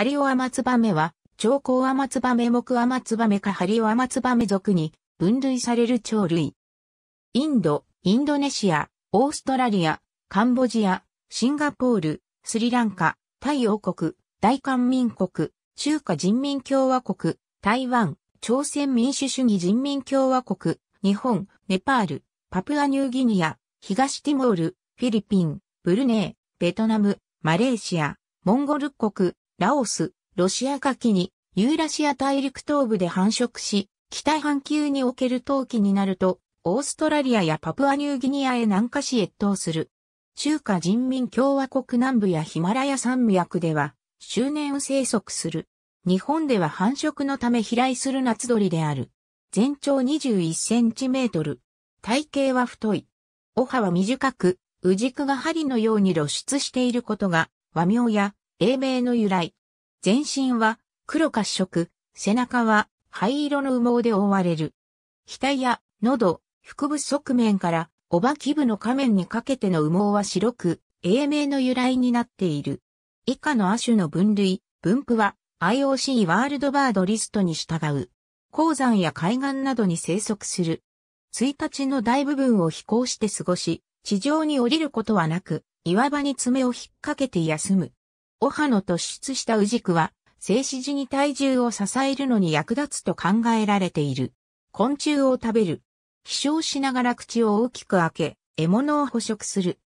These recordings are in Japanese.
ハリオアマツバメは、長江アマツバメ木アマツバメかハリオアマツバメ属に分類される鳥類。インド、インドネシア、オーストラリア、カンボジア、シンガポール、スリランカ、タイ王国、大韓民国、中華人民共和国、台湾、朝鮮民主主義人民共和国、日本、ネパール、パプアニューギニア、東ティモール、フィリピン、ブルネー、ベトナム、マレーシア、モンゴル国、ラオス、ロシア夏季に、ユーラシア大陸東部で繁殖し、北半球における冬季になると、オーストラリアやパプアニューギニアへ南下し越冬する。中華人民共和国南部やヒマラヤ山脈では、周年生息する。日本では繁殖のため飛来する夏鳥である。全長21センチメートル。体型は太い。お歯は短く、うじくが針のように露出していることが、和名や英名の由来。全身は黒褐色、背中は灰色の羽毛で覆われる。額や喉、腹部側面からおばき部の下面にかけての羽毛は白く、英名の由来になっている。以下の亜種の分類、分布は IOC ワールドバードリストに従う。鉱山や海岸などに生息する。1日の大部分を飛行して過ごし、地上に降りることはなく、岩場に爪を引っ掛けて休む。おはの突出したじくは、静止時に体重を支えるのに役立つと考えられている。昆虫を食べる。飛翔しながら口を大きく開け、獲物を捕食する。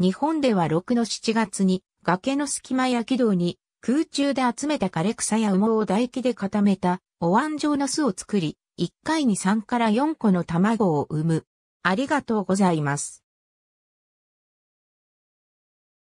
日本では6の7月に、崖の隙間や軌道に、空中で集めた枯れ草や羽毛を唾液で固めた、お椀状の巣を作り、1回に3から4個の卵を産む。ありがとうございます。